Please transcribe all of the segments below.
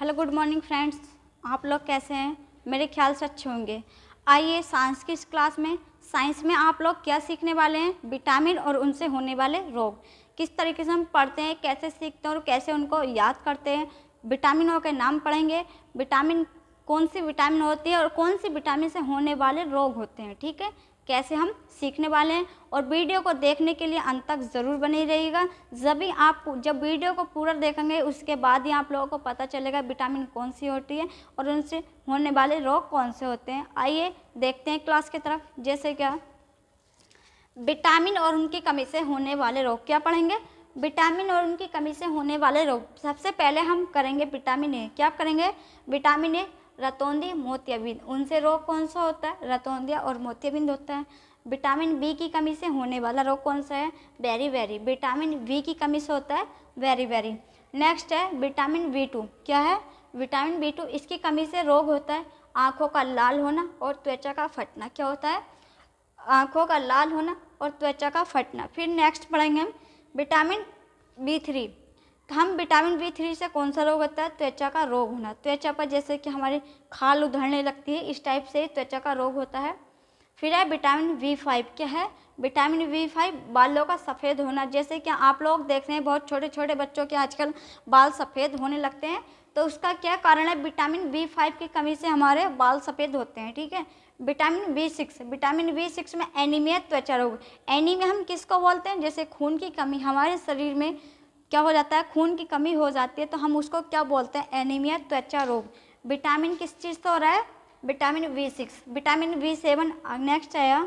hello good morning friends आप लोग कैसे हैं मेरे ख्याल से अच्छे होंगे आइए साइंस की इस क्लास में साइंस में आप लोग क्या सीखने वाले हैं विटामिन और उनसे होने वाले रोग किस तरीके से हम पढ़ते हैं कैसे सीखते हैं और कैसे उनको याद करते हैं विटामिनों के नाम पढ़ेंगे विटामिन कौन सी विटामिन होती है और कौन सी विटामिन से होने वाले रोग होते हैं ठीक है कैसे हम सीखने वाले हैं और वीडियो को देखने के लिए अंत तक ज़रूर बने रहिएगा जब भी आप जब वीडियो को पूरा देखेंगे उसके बाद ही आप लोगों को पता चलेगा विटामिन कौन सी होती है और उनसे होने वाले रोग कौन से होते हैं आइए देखते हैं क्लास की तरफ जैसे क्या विटामिन और उनकी कमी से होने वाले रोग क्या पढ़ेंगे विटामिन और उनकी कमी से होने वाले रोग सबसे पहले हम करेंगे विटामिन ए क्या करेंगे विटामिन ए रतौंदी मोतियाबिंद उनसे रोग कौन सा होता है रतौंदिया और मोतियाबिंद होता है विटामिन बी की कमी से होने वाला रोग कौन सा है वेरी वेरी विटामिन बी की कमी से होता है वेरी वेरी नेक्स्ट है विटामिन बी टू क्या है विटामिन बी टू इसकी कमी से रोग होता है आँखों का लाल होना और त्वचा का फटना क्या होता है आँखों का लाल होना और त्वचा का फटना फिर नेक्स्ट पढ़ेंगे हम विटामिन बी थ्री हम विटामिन बी थ्री से कौन सा रोग होता है त्वचा का रोग होना त्वचा पर जैसे कि हमारी खाल उधड़ने लगती है इस टाइप से त्वचा का रोग होता है फिर है विटामिन बी फाइव क्या है विटामिन बी फाइव बालों का सफ़ेद होना जैसे कि आप लोग देख रहे हैं बहुत छोटे छोटे बच्चों के आजकल बाल सफ़ेद होने लगते हैं तो उसका क्या कारण है विटामिन बी फाइव की कमी से हमारे बाल सफ़ेद होते हैं ठीक है vitamin B six vitamin B six में एनीमिया त्वचा रोग एनीमिया हम किसको बोलते हैं जैसे खून की कमी हमारे शरीर में क्या हो जाता है खून की कमी हो जाती है तो हम उसको क्या बोलते हैं एनीमिया त्वचा रोग विटामिन किस चीज़ से हो रहा है vitamin B six vitamin B seven next है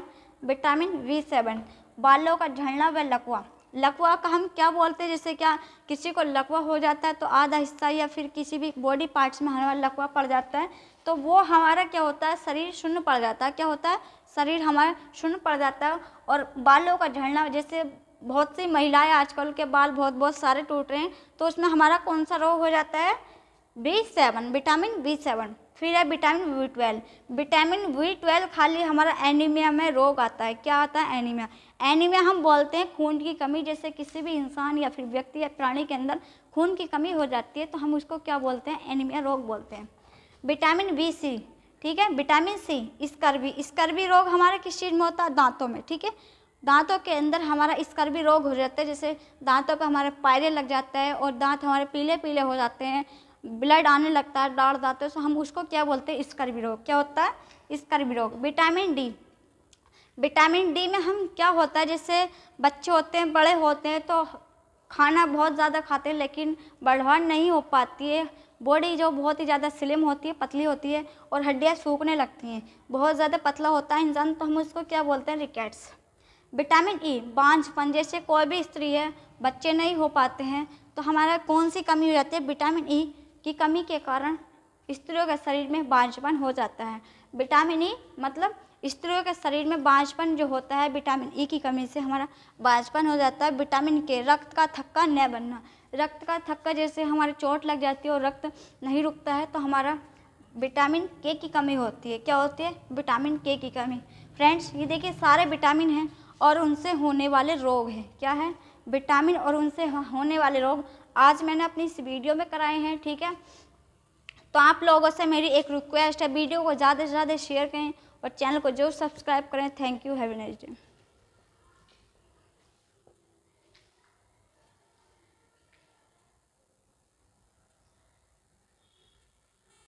विटामिन वी सेवन बालों का झड़ना व लकवा लकवा का हम क्या बोलते हैं जैसे क्या किसी को लकवा हो जाता है तो आधा हिस्सा या फिर किसी भी बॉडी पार्ट्स में हमारा लकवा पड़ जाता है तो वो हमारा क्या होता है शरीर शून्य पड़ जाता है क्या होता है शरीर हमारा शून्य पड़ जाता है और बालों का झड़ना जैसे बहुत सी महिलाएं आजकल के बाल बहुत बहुत सारे टूट रहे हैं तो उसमें हमारा कौन सा रोग हो जाता है B seven vitamin B seven फिर है vitamin B twelve vitamin B twelve खाली हमारा एनीमिया में रोग आता है क्या आता है एनीमिया एनीमिया हम बोलते हैं खून की कमी जैसे किसी भी इंसान या फिर व्यक्ति या प्राणी के अंदर खून की कमी हो जाती है तो हम उसको क्या बोलते हैं एनीमिया रोग बोलते हैं विटामिन बी सी ठीक है विटामिन सी स्कर्वी स्कर्वी रोग हमारे किस चीज़ में होता है दांतों में ठीक है दांतों के अंदर हमारा स्कर्वी रोग हो जाता है जैसे दांतों पर हमारे पायरे लग जाते हैं और दांत हमारे पीले पीले हो जाते हैं ब्लड आने लगता है डाढ़ दांतों से हम उसको क्या बोलते हैं स्कर्वी रोग क्या होता है स्कर्वी रोग विटामिन डी विटामिन डी में हम क्या होता है जैसे बच्चे होते हैं बड़े होते हैं तो खाना बहुत ज़्यादा खाते हैं लेकिन बढ़वा नहीं हो पाती है बॉडी जो बहुत ही ज़्यादा स्लिम होती है पतली होती है और हड्डियाँ सूखने लगती हैं बहुत ज़्यादा पतला होता है इंसान तो हम उसको क्या बोलते हैं रिकेट्स विटामिन ई e, बांझपन जैसे कोई भी स्त्री है बच्चे नहीं हो पाते हैं तो हमारा कौन सी कमी हो जाती है विटामिन ई e की कमी के कारण स्त्रियों के शरीर में बांझपन हो जाता है विटामिन ई e मतलब स्त्रियों के शरीर में बांझपन जो होता है विटामिन ई की कमी से हमारा बांझपन हो जाता है विटामिन के रक्त का थक्का न बनना रक्त का थक्का जैसे हमारे चोट लग जाती है और रक्त नहीं रुकता है तो हमारा विटामिन के की कमी होती है क्या होती है विटामिन के की कमी फ्रेंड्स ये देखिए सारे विटामिन हैं और उनसे होने वाले रोग हैं क्या है विटामिन और उनसे होने वाले रोग आज मैंने अपनी इस वीडियो में कराए हैं ठीक है तो आप लोगों से मेरी एक रिक्वेस्ट है वीडियो को ज़्यादा से ज़्यादा शेयर करें और चैनल को जरूर सब्सक्राइब करें thank you have a nice day